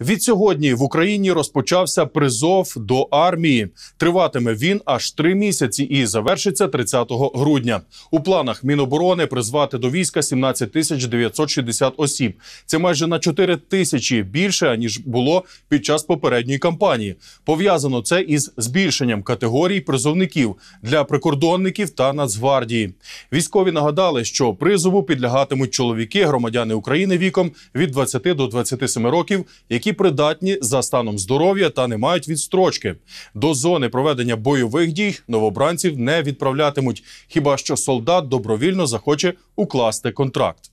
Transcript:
Від сьогодні в Україні розпочався призов до армії. Триватиме він аж три місяці і завершиться 30 грудня. У планах Міноборони призвати до війська 17 тисяч 960 осіб. Це майже на 4 тисячі більше ніж було під час попередньої кампанії. Пов'язано це із збільшенням категорій призовників для прикордонників та нацгвардії. Військові нагадали, що призову підлягатимуть чоловіки, громадяни України віком від 20 до 27 років, які які придатні за станом здоров'я та не мають відстрочки. До зони проведення бойових дій новобранців не відправлятимуть, хіба що солдат добровільно захоче укласти контракт.